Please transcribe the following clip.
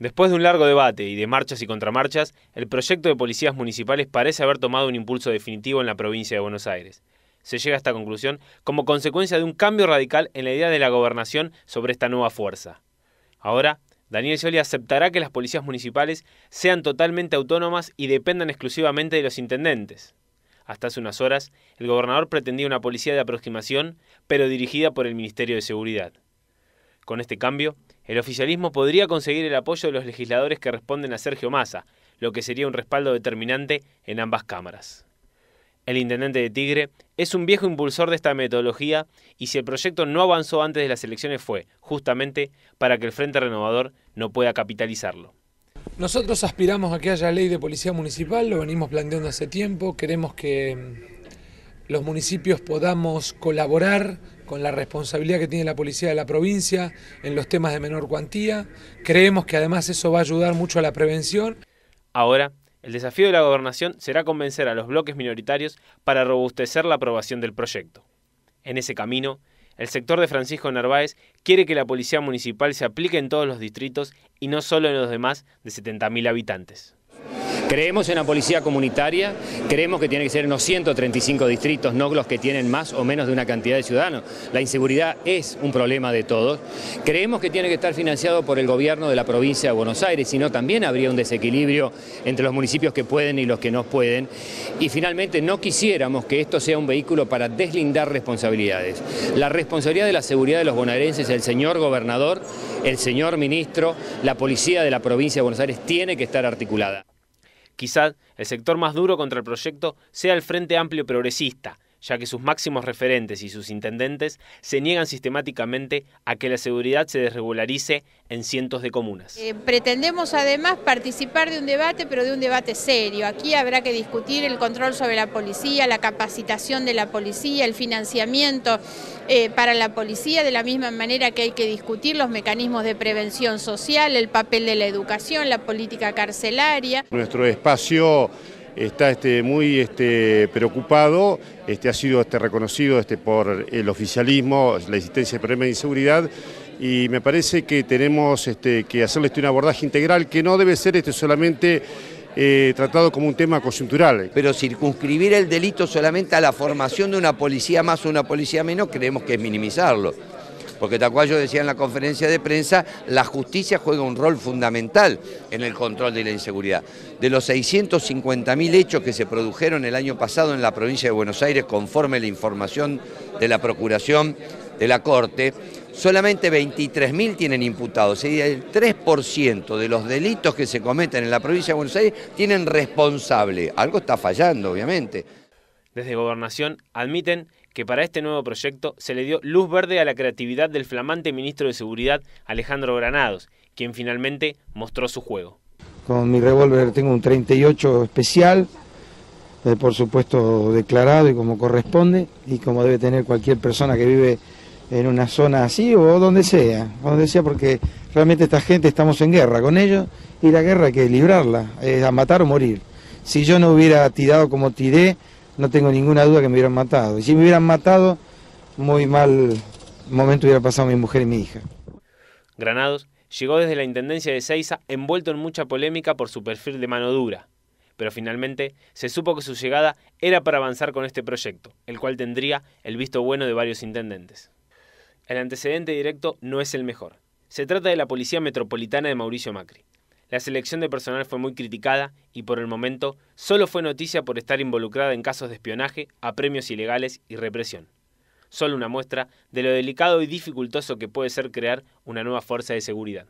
Después de un largo debate y de marchas y contramarchas, el proyecto de policías municipales parece haber tomado un impulso definitivo en la provincia de Buenos Aires. Se llega a esta conclusión como consecuencia de un cambio radical en la idea de la gobernación sobre esta nueva fuerza. Ahora, Daniel Scioli aceptará que las policías municipales sean totalmente autónomas y dependan exclusivamente de los intendentes. Hasta hace unas horas, el gobernador pretendía una policía de aproximación, pero dirigida por el Ministerio de Seguridad. Con este cambio, el oficialismo podría conseguir el apoyo de los legisladores que responden a Sergio Massa, lo que sería un respaldo determinante en ambas cámaras. El intendente de Tigre es un viejo impulsor de esta metodología y si el proyecto no avanzó antes de las elecciones fue justamente para que el Frente Renovador no pueda capitalizarlo. Nosotros aspiramos a que haya ley de policía municipal, lo venimos planteando hace tiempo, queremos que los municipios podamos colaborar con la responsabilidad que tiene la policía de la provincia en los temas de menor cuantía. Creemos que además eso va a ayudar mucho a la prevención. Ahora, el desafío de la gobernación será convencer a los bloques minoritarios para robustecer la aprobación del proyecto. En ese camino, el sector de Francisco Narváez quiere que la policía municipal se aplique en todos los distritos y no solo en los demás de 70.000 habitantes. Creemos en la policía comunitaria, creemos que tiene que ser en los 135 distritos, no los que tienen más o menos de una cantidad de ciudadanos. La inseguridad es un problema de todos. Creemos que tiene que estar financiado por el gobierno de la provincia de Buenos Aires, sino no también habría un desequilibrio entre los municipios que pueden y los que no pueden. Y finalmente no quisiéramos que esto sea un vehículo para deslindar responsabilidades. La responsabilidad de la seguridad de los bonaerenses, el señor gobernador, el señor ministro, la policía de la provincia de Buenos Aires tiene que estar articulada. Quizá el sector más duro contra el proyecto sea el Frente Amplio Progresista, ya que sus máximos referentes y sus intendentes se niegan sistemáticamente a que la seguridad se desregularice en cientos de comunas. Eh, pretendemos además participar de un debate, pero de un debate serio. Aquí habrá que discutir el control sobre la policía, la capacitación de la policía, el financiamiento eh, para la policía, de la misma manera que hay que discutir los mecanismos de prevención social, el papel de la educación, la política carcelaria. Nuestro espacio está este, muy este, preocupado, este, ha sido este, reconocido este, por el oficialismo, la existencia de problemas de inseguridad, y me parece que tenemos este, que hacerle este, un abordaje integral que no debe ser este, solamente eh, tratado como un tema coyuntural. Pero circunscribir el delito solamente a la formación de una policía más o una policía menos creemos que es minimizarlo. Porque Tacuayo decía en la conferencia de prensa, la justicia juega un rol fundamental en el control de la inseguridad. De los 650.000 hechos que se produjeron el año pasado en la provincia de Buenos Aires, conforme la información de la Procuración de la Corte, solamente 23.000 tienen imputados. el 3% de los delitos que se cometen en la provincia de Buenos Aires tienen responsable. Algo está fallando, obviamente. Desde Gobernación admiten que para este nuevo proyecto se le dio luz verde a la creatividad del flamante ministro de Seguridad Alejandro Granados, quien finalmente mostró su juego. Con mi revólver tengo un 38 especial, eh, por supuesto declarado y como corresponde, y como debe tener cualquier persona que vive en una zona así o donde sea, donde sea, porque realmente esta gente estamos en guerra con ellos y la guerra hay que librarla, es eh, a matar o morir. Si yo no hubiera tirado como tiré, no tengo ninguna duda que me hubieran matado. Y si me hubieran matado, muy mal momento hubiera pasado mi mujer y mi hija. Granados llegó desde la Intendencia de Seiza envuelto en mucha polémica por su perfil de mano dura, pero finalmente se supo que su llegada era para avanzar con este proyecto, el cual tendría el visto bueno de varios intendentes. El antecedente directo no es el mejor. Se trata de la Policía Metropolitana de Mauricio Macri. La selección de personal fue muy criticada y por el momento solo fue noticia por estar involucrada en casos de espionaje, apremios ilegales y represión. Solo una muestra de lo delicado y dificultoso que puede ser crear una nueva fuerza de seguridad.